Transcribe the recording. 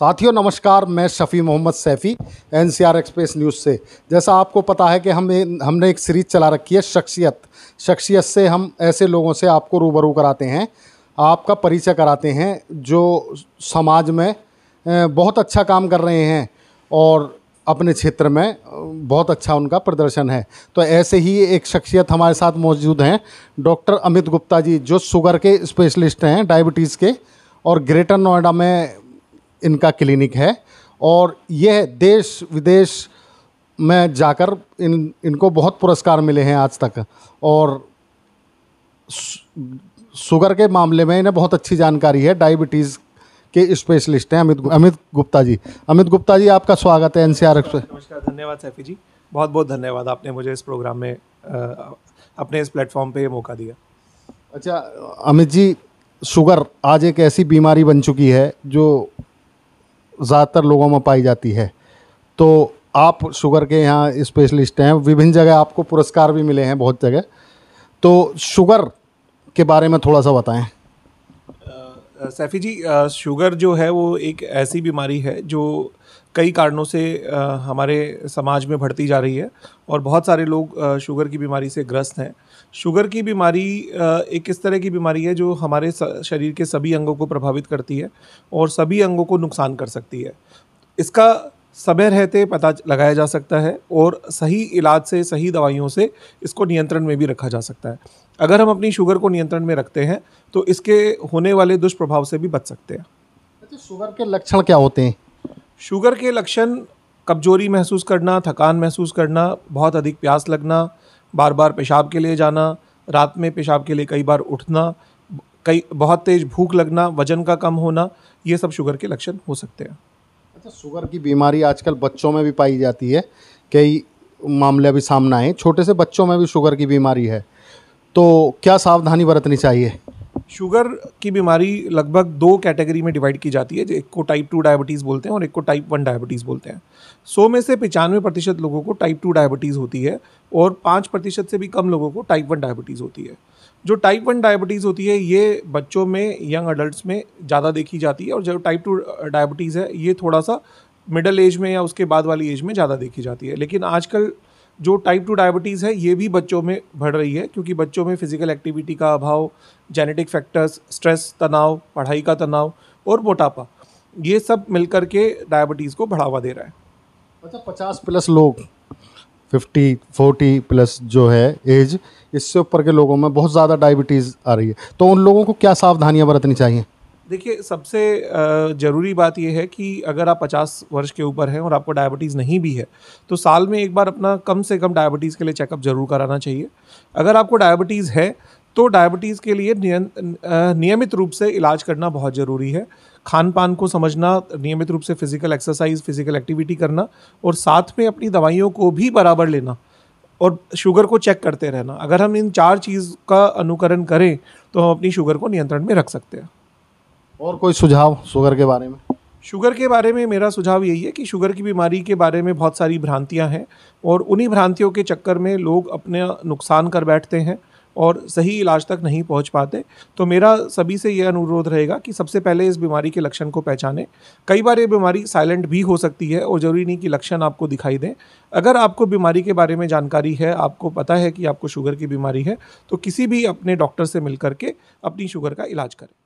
साथियों नमस्कार मैं Shafi Mohammad Saifi N express news से जैसा आपको पता है कि हम हमने एक सीरीज़ चला रखी है शख्सियत शख्सियत से हम ऐसे लोगों से आपको रूबरू कराते हैं आपका परिचय कराते हैं जो समाज में बहुत अच्छा काम कर रहे हैं और अपने क्षेत्र में बहुत अच्छा उनका प्रदर्शन है तो ऐसे ही एक शख्सियत हमारे साथ मौजूद हैं डॉक्टर अमित गुप्ता जी जो शुगर के स्पेशलिस्ट हैं डायबिटीज़ के और ग्रेटर नोएडा में इनका क्लिनिक है और यह देश विदेश में जाकर इन इनको बहुत पुरस्कार मिले हैं आज तक और शुगर के मामले में इन्हें बहुत अच्छी जानकारी है डायबिटीज़ के स्पेशलिस्ट हैं अमित अमित गुप्ता जी अमित गुप्ता जी आपका स्वागत है एन सी आर नमस्कार धन्यवाद सैफी जी बहुत बहुत धन्यवाद आपने मुझे इस प्रोग्राम में अपने इस प्लेटफॉर्म पे ये मौका दिया अच्छा अमित जी शुगर आज एक ऐसी बीमारी बन चुकी है जो ज़्यादातर लोगों में पाई जाती है तो आप शुगर के यहाँ स्पेशलिस्ट हैं विभिन्न जगह आपको पुरस्कार भी मिले हैं बहुत जगह तो शुगर के बारे में थोड़ा सा बताएं सैफी जी शुगर जो है वो एक ऐसी बीमारी है जो कई कारणों से हमारे समाज में बढ़ती जा रही है और बहुत सारे लोग शुगर की बीमारी से ग्रस्त हैं शुगर की बीमारी एक इस तरह की बीमारी है जो हमारे शरीर के सभी अंगों को प्रभावित करती है और सभी अंगों को नुकसान कर सकती है इसका समय रहते पता लगाया जा सकता है और सही इलाज से सही दवाइयों से इसको नियंत्रण में भी रखा जा सकता है अगर हम अपनी शुगर को नियंत्रण में रखते हैं तो इसके होने वाले दुष्प्रभाव से भी बच सकते हैं तो शुगर के लक्षण क्या होते हैं शुगर के लक्षण कमजोरी महसूस करना थकान महसूस करना बहुत अधिक प्यास लगना बार बार पेशाब के लिए जाना रात में पेशाब के लिए कई बार उठना कई बहुत तेज़ भूख लगना वजन का कम होना ये सब शुगर के लक्षण हो सकते हैं तो शुगर की बीमारी आजकल बच्चों में भी पाई जाती है कई मामले अभी सामने आए छोटे से बच्चों में भी शुगर की बीमारी है तो क्या सावधानी बरतनी चाहिए शुगर की बीमारी लगभग दो कैटेगरी में डिवाइड की जाती है एक को टाइप टू डायबिटीज़ बोलते हैं और एक को टाइप वन डायबिटीज़ बोलते हैं सौ में से पचानवे प्रतिशत लोगों को टाइप टू डायबिटीज़ होती है और पाँच प्रतिशत से भी कम लोगों को टाइप वन डायबिटीज़ होती है जो टाइप वन डायबिटीज़ होती है ये बच्चों में यंग अडल्ट में ज़्यादा देखी जाती है और जो टाइप टू डायबिटीज़ है ये थोड़ा सा मिडल एज में या उसके बाद वाली एज में ज़्यादा देखी जाती है लेकिन आजकल जो टाइप टू डायबिटीज़ है ये भी बच्चों में बढ़ रही है क्योंकि बच्चों में फ़िज़िकल एक्टिविटी का अभाव जेनेटिक फैक्टर्स स्ट्रेस तनाव पढ़ाई का तनाव और मोटापा ये सब मिलकर के डायबिटीज़ को बढ़ावा दे रहा है अच्छा पचास प्लस लोग फिफ्टी फोर्टी प्लस जो है एज इससे ऊपर के लोगों में बहुत ज़्यादा डायबिटीज़ आ रही है तो उन लोगों को क्या सावधानियाँ बरतनी चाहिए देखिए सबसे ज़रूरी बात यह है कि अगर आप 50 वर्ष के ऊपर हैं और आपको डायबिटीज़ नहीं भी है तो साल में एक बार अपना कम से कम डायबिटीज़ के लिए चेकअप ज़रूर कराना चाहिए अगर आपको डायबिटीज़ है तो डायबिटीज़ के लिए नियमित रूप से इलाज करना बहुत ज़रूरी है खान पान को समझना नियमित रूप से फ़िज़िकल एक्सरसाइज फ़िज़िकल एक्टिविटी करना और साथ में अपनी दवाइयों को भी बराबर लेना और शुगर को चेक करते रहना अगर हम इन चार चीज़ का अनुकरण करें तो हम अपनी शुगर को नियंत्रण में रख सकते हैं और कोई सुझाव शुगर के बारे में शुगर के बारे में मेरा सुझाव यही है कि शुगर की बीमारी के बारे में बहुत सारी भ्रांतियां हैं और उन्हीं भ्रांतियों के चक्कर में लोग अपने नुकसान कर बैठते हैं और सही इलाज तक नहीं पहुंच पाते तो मेरा सभी से यह अनुरोध रहेगा कि सबसे पहले इस बीमारी के लक्षण को पहचाने कई बार ये बीमारी साइलेंट भी हो सकती है और ज़रूरी नहीं कि लक्षण आपको दिखाई दें अगर आपको बीमारी के बारे में जानकारी है आपको पता है कि आपको शुगर की बीमारी है तो किसी भी अपने डॉक्टर से मिल के अपनी शुगर का इलाज करें